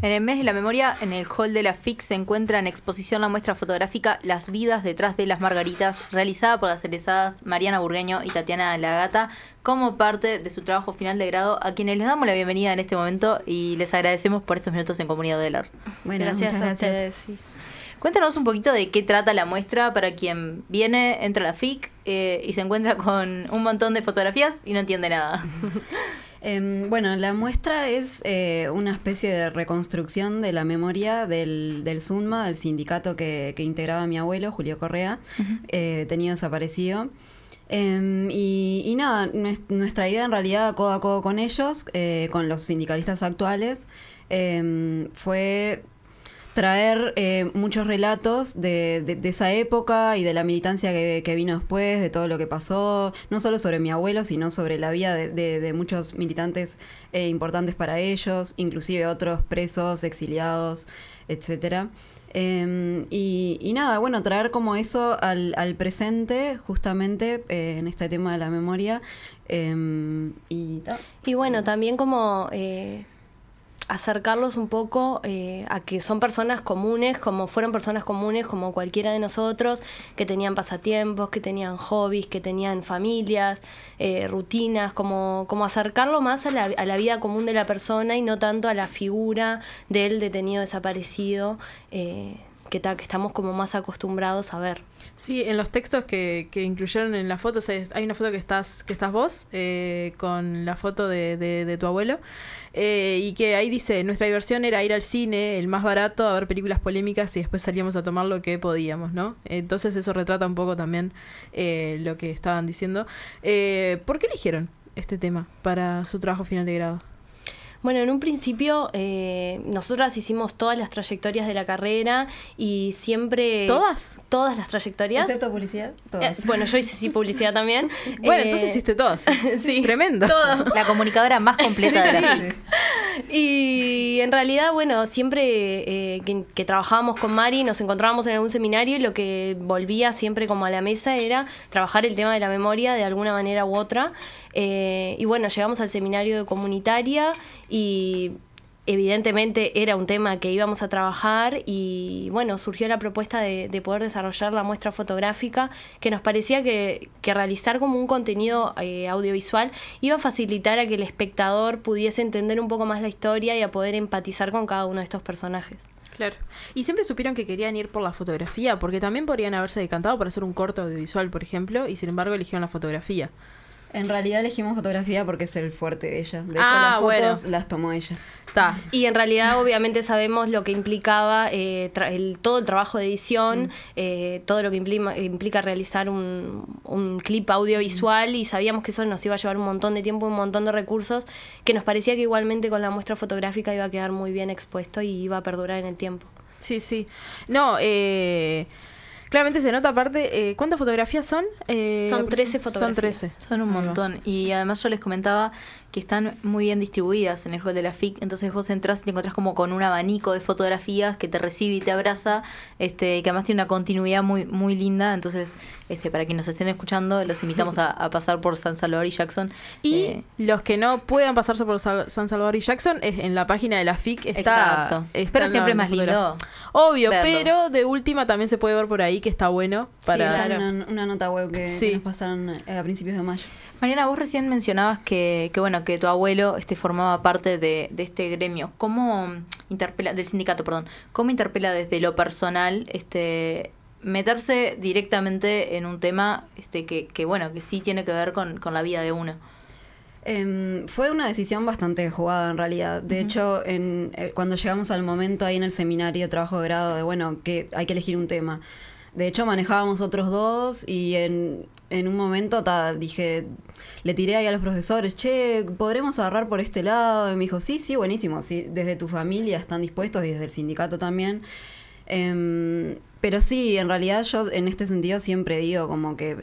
En el mes de la memoria, en el hall de la FIC se encuentra en exposición la muestra fotográfica Las vidas detrás de las margaritas, realizada por las egresadas Mariana Burgueño y Tatiana Lagata, como parte de su trabajo final de grado, a quienes les damos la bienvenida en este momento y les agradecemos por estos minutos en Comunidad del Ar. Bueno, muchas gracias. Cuéntanos un poquito de qué trata la muestra para quien viene, entra a la FIC eh, y se encuentra con un montón de fotografías y no entiende nada. Em, bueno, la muestra es eh, una especie de reconstrucción de la memoria del, del del sindicato que, integraba mi abuelo, Julio Correa, eh, tenido desaparecido. Em, y, y, nada, nuestra idea en realidad codo a codo con ellos, eh, con los sindicalistas actuales, em, fue traer eh, muchos relatos de, esa época y de la militancia que, vino después, de todo lo que pasó, no solo sobre mi abuelo, sino sobre la vida de, muchos militantes eh, importantes para ellos, inclusive otros presos, exiliados, etc. Em, y, nada, bueno, traer como eso al, presente, justamente eh, en este tema de la memoria. Em, y, y, bueno, también como acercarlos un poco eh, a que son personas comunes, como fueron personas comunes como cualquiera de nosotros, que tenían pasatiempos, que tenían hobbies, que tenían familias, eh, rutinas, como, como acercarlo más a la, a la, vida común de la persona y no tanto a la figura del detenido desaparecido. Eh, que, estamos como más acostumbrados a ver. Sí, en los textos que, incluyeron en las fotos, hay una foto que estás, que estás vos, eh, con la foto de, tu abuelo, eh, y que ahí dice, nuestra diversión era ir al cine, el más barato, a ver películas polémicas y después salíamos a tomar lo que podíamos, ¿no? Entonces eso retrata un poco también eh, lo que estaban diciendo. ¿Por qué eligieron este tema para su trabajo final de grado? Bueno, en un principio eh, nosotras hicimos todas las trayectorias de la carrera y siempre... ¿Todas? Todas las trayectorias. ¿Excepto publicidad? Todas. Eh, bueno, yo hice sí publicidad también. bueno, entonces eh, hiciste todas. sí. Tremendo. Todas. La comunicadora más completa de la sí. Y en realidad, bueno, siempre eh, que, trabajábamos con Mari, nos encontrábamos en algún seminario y lo que volvía siempre como a la mesa era trabajar el tema de la memoria de alguna manera u otra. Eh, y bueno, llegamos al seminario de comunitaria y evidentemente era un tema que íbamos a trabajar y bueno, surgió la propuesta de, poder desarrollar la muestra fotográfica que nos parecía que, realizar como un contenido eh, audiovisual iba a facilitar a que el espectador pudiese entender un poco más la historia y a poder empatizar con cada uno de estos personajes. Claro. Y siempre supieron que querían ir por la fotografía, porque también podrían haberse decantado para hacer un corto audiovisual, por ejemplo, y sin embargo eligieron la fotografía. En realidad elegimos fotografía porque es el fuerte de ella. De hecho, ah, las fotos las tomó ella. Y en realidad, obviamente, sabemos lo que implicaba eh, todo el trabajo de edición, mm. eh, todo lo que implica, implica realizar un, clip audiovisual, y sabíamos que eso nos iba a llevar un montón de tiempo, un montón de recursos, que nos parecía que igualmente con la muestra fotográfica iba a quedar muy bien expuesto y iba a perdurar en el tiempo. Sí, sí. No, eh. Claramente se nota aparte, eh, ¿cuántas fotografías son? Eh, son 13 fotografías. Son 13. Son un montón. Y además yo les comentaba que están muy bien distribuidas en el hall de la FIC. Entonces vos entras y te encontrás como con un abanico de fotografías que te recibe y te abraza, este, que además tiene una continuidad muy, muy linda. Entonces, este, para quienes nos estén escuchando, los invitamos a, pasar por San Salvador y Jackson. Y eh, los que no puedan pasarse por San Salvador y Jackson, es en la página de la FIC está. Exacto. pero siempre más lindo. Obvio, pero de última también se puede ver por ahí que está bueno para. Sí, una, nota web que nos pasaron eh, a principios de mayo. Mariana, vos recién mencionabas que, que bueno, que tu abuelo este, formaba parte de, este gremio. ¿Cómo interpela, del sindicato, perdón, cómo interpela desde lo personal este meterse directamente en un tema este, que, bueno, que sí tiene que ver con, la vida de uno? Em, fue una decisión bastante jugada en realidad. De hecho, en, eh, cuando llegamos al momento ahí en el seminario de trabajo de grado de, bueno, que hay que elegir un tema. De hecho, manejábamos otros dos y en, en un momento dije, le tiré ahí a los profesores, che, ¿podremos agarrar por este lado? Y me dijo, sí, sí, buenísimo, sí, desde tu familia están dispuestos y desde el sindicato también. Em, pero sí, en realidad yo en este sentido siempre digo como que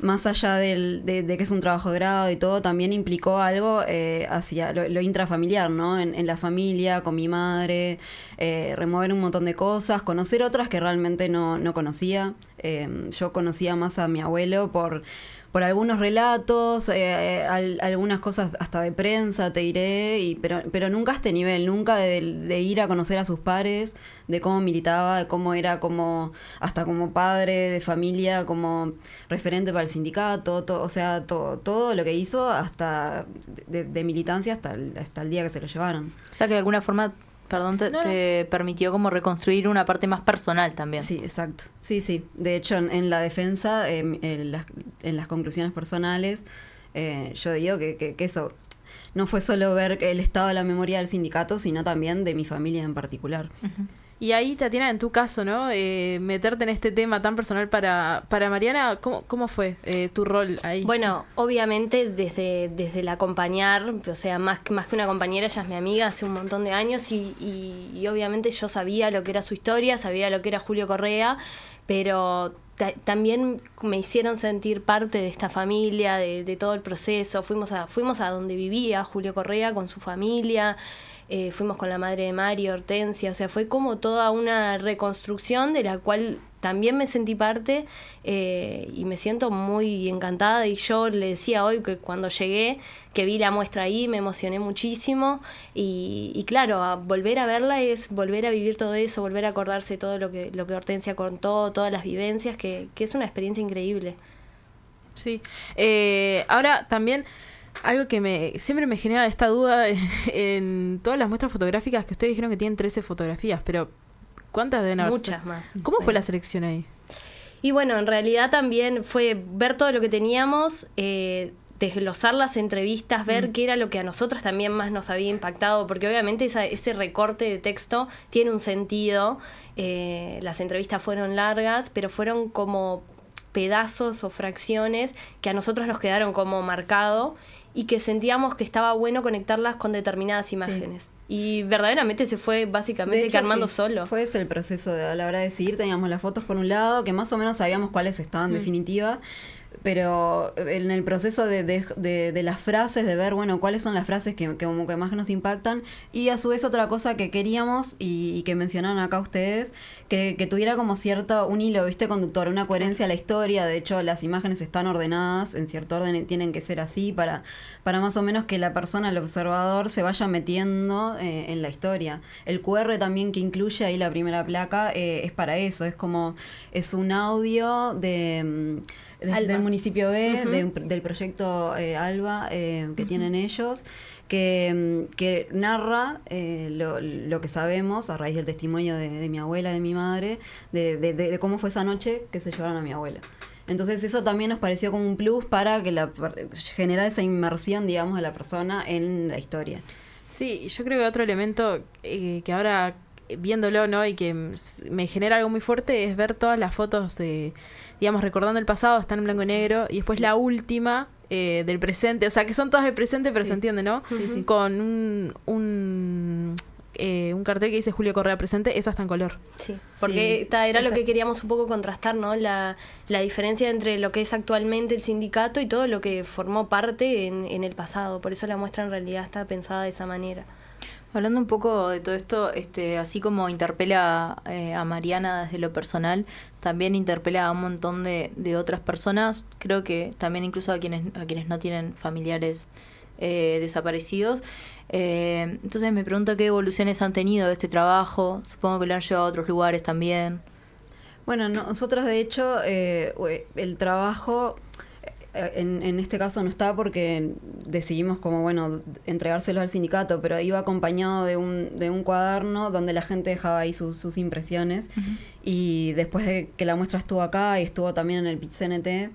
más allá del, de, que es un trabajo de grado y todo, también implicó algo eh, hacia lo, intrafamiliar, ¿no? En, en, la familia, con mi madre, eh, remover un montón de cosas, conocer otras que realmente no, no conocía. Eh, yo conocía más a mi abuelo por por algunos relatos, eh, algunas cosas hasta de prensa, te iré, pero, pero nunca a este nivel, nunca de, ir a conocer a sus pares, de cómo militaba, de cómo era como, hasta como padre de familia, como referente para el sindicato, o sea, todo todo lo que hizo hasta de, militancia hasta hasta el día que se lo llevaron. O sea que de alguna forma perdón, te, permitió como reconstruir una parte más personal también. Sí, exacto. Sí, sí. De hecho, en, la defensa, em, en, las, conclusiones personales, eh, yo digo que, eso no fue solo ver el estado de la memoria del sindicato, sino también de mi familia en particular. Y ahí, Tatiana, en tu caso, ¿no? Eh, meterte en este tema tan personal para, para Mariana, ¿cómo, cómo fue eh, tu rol ahí? Bueno, obviamente desde, desde el acompañar, o sea, más, más que una compañera, ella es mi amiga hace un montón de años y, y, obviamente yo sabía lo que era su historia, sabía lo que era Julio Correa, pero también me hicieron sentir parte de esta familia, de, de, todo el proceso. Fuimos a, fuimos a donde vivía Julio Correa con su familia. Eh, fuimos con la madre de Mario, Hortensia, o sea, fue como toda una reconstrucción de la cual también me sentí parte eh, y me siento muy encantada y yo le decía hoy que cuando llegué, que vi la muestra ahí, me emocioné muchísimo y, claro, volver a verla es volver a vivir todo eso, volver a acordarse todo lo que, lo que Hortensia contó, todas las vivencias, que, que es una experiencia increíble. Sí, eh, ahora también algo que me siempre me genera esta duda en todas las muestras fotográficas que ustedes dijeron que tienen 13 fotografías, pero ¿cuántas deben haber? Muchas más. ¿Cómo fue la selección ahí? Y bueno, en realidad también fue ver todo lo que teníamos, eh, desglosar las entrevistas, ver mm. qué era lo que a nosotras también más nos había impactado, porque obviamente ese recorte de texto tiene un sentido. Eh, las entrevistas fueron largas, pero fueron como pedazos o fracciones que a nosotros nos quedaron como marcado y que sentíamos que estaba bueno conectarlas con determinadas imágenes. Y verdaderamente se fue básicamente armando solo. Fue ese el proceso de a la hora de decidir. Teníamos las fotos por un lado, que más o menos sabíamos cuáles estaban, mm. definitiva pero en el proceso de, las frases, de ver, bueno, cuáles son las frases que, que, que, más nos impactan, y a su vez otra cosa que queríamos y, que mencionaron acá ustedes, que, tuviera como cierto, un hilo, viste, conductor, una coherencia a la historia, de hecho las imágenes están ordenadas, en cierto orden tienen que ser así, para, para más o menos que la persona, el observador, se vaya metiendo eh, en la historia. El QR también que incluye ahí la primera placa eh, es para eso, es como, es un audio de... Mm, del municipio B, del proyecto eh, Alba eh, que tienen ellos, que, mm, que narra eh, lo, que sabemos a raíz del testimonio de, mi abuela, de mi madre, de, cómo fue esa noche que se llevaron a mi abuela. Entonces eso también nos pareció como un plus para que la, generar esa inmersión, digamos, de la persona en la historia. Sí, yo creo que otro elemento que ahora viéndolo, ¿no? Y que me genera algo muy fuerte es ver todas las fotos de, digamos, recordando el pasado, están en blanco y negro, y después la última eh, del presente, o sea, que son todas del presente, pero se entiende, ¿no? Con un, eh, un, cartel que dice Julio Correa presente, esa está en color. Sí, porque era lo que queríamos un poco contrastar, ¿no? La, la, diferencia entre lo que es actualmente el sindicato y todo lo que formó parte en, en el pasado, por eso la muestra en realidad está pensada de esa manera. Hablando un poco de todo esto, este, así como interpela eh, a Mariana desde lo personal, también interpela a un montón de, otras personas, creo que también incluso a quienes, a quienes no tienen familiares eh, desaparecidos. Eh, entonces me pregunto qué evoluciones han tenido de este trabajo, supongo que lo han llevado a otros lugares también. Bueno, nosotros de hecho el trabajo eh, en, este caso no está porque decidimos como, bueno, entregárselo al sindicato, pero iba acompañado de un, de un cuaderno donde la gente dejaba ahí sus, impresiones. Y después de que la muestra estuvo acá y estuvo también en el PIT CNT,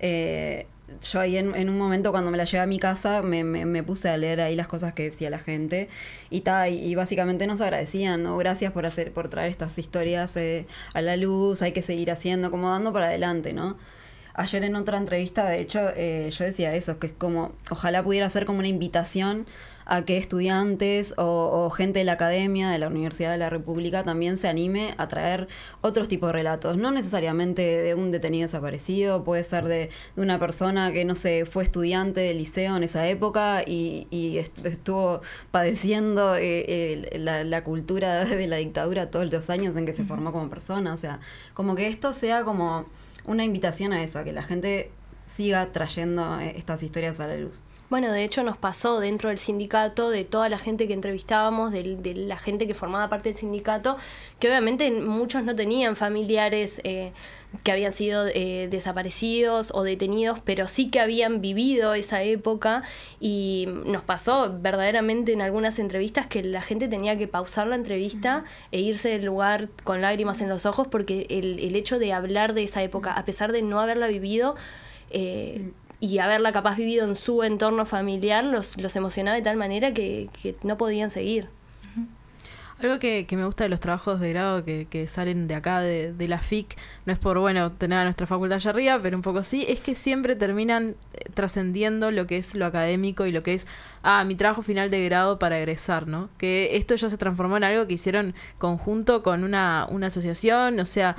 eh, yo ahí en, un momento cuando me la llevé a mi casa me, me, puse a leer ahí las cosas que decía la gente y, ta, y, básicamente nos agradecían, ¿no? Gracias por hacer, por traer estas historias eh, a la luz, hay que seguir haciendo, como dando para adelante, ¿no? Ayer en otra entrevista, de hecho, eh, yo decía eso, que es como, ojalá pudiera ser como una invitación a que estudiantes o, gente de la academia, de la Universidad de la República, también se anime a traer otros tipos de relatos. No necesariamente de un detenido desaparecido, puede ser de, una persona que, no sé, fue estudiante del liceo en esa época y, estuvo padeciendo eh, la, cultura de la dictadura todos los años en que se formó como persona. O sea, como que esto sea como una invitación a eso, a que la gente siga trayendo eh, estas historias a la luz. Bueno, de hecho nos pasó dentro del sindicato, de toda la gente que entrevistábamos, de, la gente que formaba parte del sindicato, que obviamente muchos no tenían familiares eh, que habían sido eh, desaparecidos o detenidos, pero sí que habían vivido esa época y nos pasó verdaderamente en algunas entrevistas que la gente tenía que pausar la entrevista e irse del lugar con lágrimas en los ojos porque el, hecho de hablar de esa época, a pesar de no haberla vivido, eh, mm y haberla capaz vivido en su entorno familiar los, los emocionaba de tal manera que, no podían seguir. Algo que, que, me gusta de los trabajos de grado que, que salen de acá, de, de, la FIC, no es por, bueno, tener a nuestra facultad allá arriba, pero un poco sí, es que siempre terminan eh, trascendiendo lo que es lo académico y lo que es, ah, mi trabajo final de grado para egresar, ¿no? Que esto ya se transformó en algo que hicieron conjunto con una, asociación, o sea...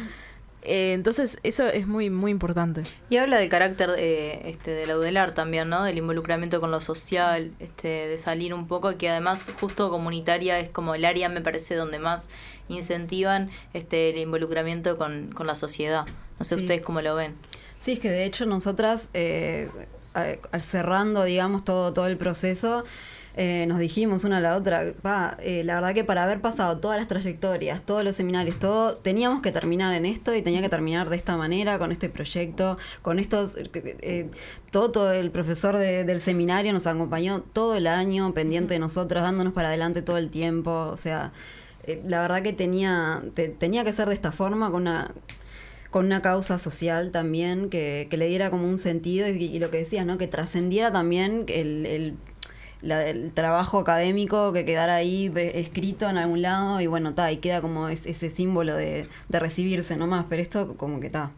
Eh, entonces, eso es muy, muy importante. Y habla del carácter de este, de Laudelar también, ¿no? Del involucramiento con lo social, este, de salir un poco, que además justo comunitaria es como el área, me parece, donde más incentivan este, el involucramiento con, la sociedad. No sé ustedes cómo lo ven. Sí, es que de hecho nosotras, eh, cerrando, digamos, todo, todo el proceso, eh, nos dijimos una a la otra, eh, la verdad que para haber pasado todas las trayectorias, todos los seminarios, todo, teníamos que terminar en esto y tenía que terminar de esta manera, con este proyecto, con estos, todo eh, todo el profesor del seminario, nos acompañó todo el año, pendiente de nosotros, dándonos para adelante todo el tiempo, o sea, la verdad que tenía, tenía que ser de esta forma, con una con una causa social también que, que, le diera como un sentido y, lo que decías, ¿no? Que trascendiera también el, la, el trabajo académico que quedara ahí escrito en algún lado y bueno, está, y queda como ese símbolo de, recibirse nomás, pero esto como que está,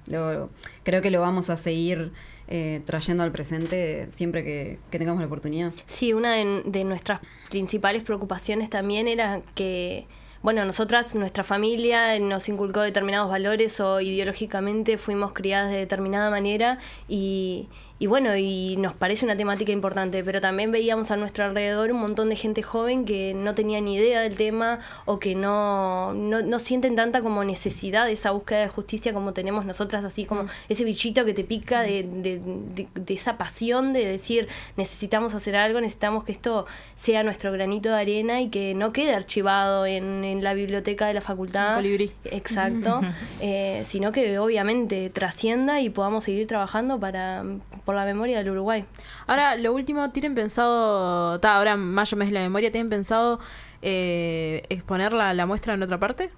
creo que lo vamos a seguir eh, trayendo al presente siempre que, tengamos la oportunidad. Sí, una de nuestras principales preocupaciones también era que bueno, nosotras, nuestra familia nos inculcó determinados valores o ideológicamente fuimos criadas de determinada manera y, y bueno, y nos parece una temática importante, pero también veíamos a nuestro alrededor un montón de gente joven que no tenía ni idea del tema o que no, no, no sienten tanta como necesidad de esa búsqueda de justicia como tenemos nosotras, así como mm. ese bichito que te pica mm. de, de, de, esa pasión de decir necesitamos hacer algo, necesitamos que esto sea nuestro granito de arena y que no quede archivado en, la biblioteca de la facultad. Exacto. Eh, sino que obviamente trascienda y podamos seguir trabajando para por la memoria del Uruguay. Ahora, lo último, ¿tienen pensado, está ahora mayo mes la memoria, ¿tienen pensado eh, exponer la, muestra en otra parte?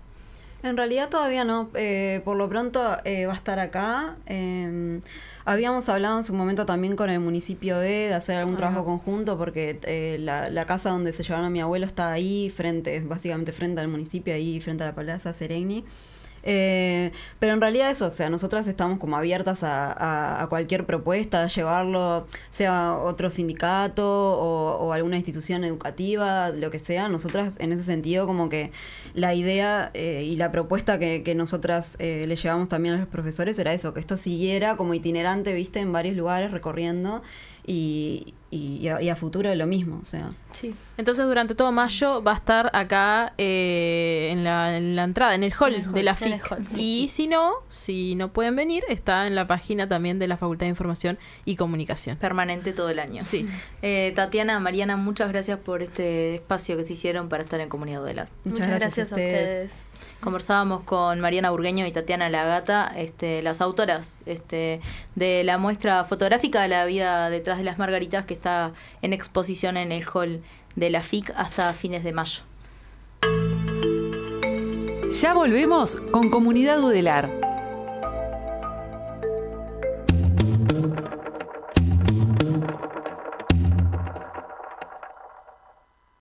En realidad todavía no, eh, por lo pronto eh, va a estar acá. Em, habíamos hablado en su momento también con el municipio de, hacer algún trabajo conjunto, porque eh, la, la, casa donde se llevaron a mi abuelo está ahí, frente, básicamente frente al municipio, ahí frente a la Plaza Sereni. Eh, pero en realidad eso, o sea, nosotras estamos como abiertas a, a, cualquier propuesta, a llevarlo, sea otro sindicato o, alguna institución educativa, lo que sea. Nosotras en ese sentido como que la idea eh, y la propuesta que, que nosotras eh, le llevamos también a los profesores era eso, que esto siguiera como itinerante, viste, en varios lugares recorriendo y, y, a, futuro a, futuro lo mismo, o sea. Entonces durante todo mayo va a estar acá eh, en, la, entrada, en el hall, de la FIC. Y si no, si no pueden venir, está en la página también de la Facultad de Información y Comunicación. Permanente todo el año. Sí. Eh, Tatiana, Mariana, muchas gracias por este espacio que se hicieron para estar en Comunidad de Arte. Muchas, gracias, A ustedes conversábamos con Mariana Burgueño y Tatiana Lagata, este, las autoras este, de la muestra fotográfica de la vida detrás de las margaritas que está en exposición en el hall de la FIC hasta fines de mayo. Ya volvemos con Comunidad Udelar.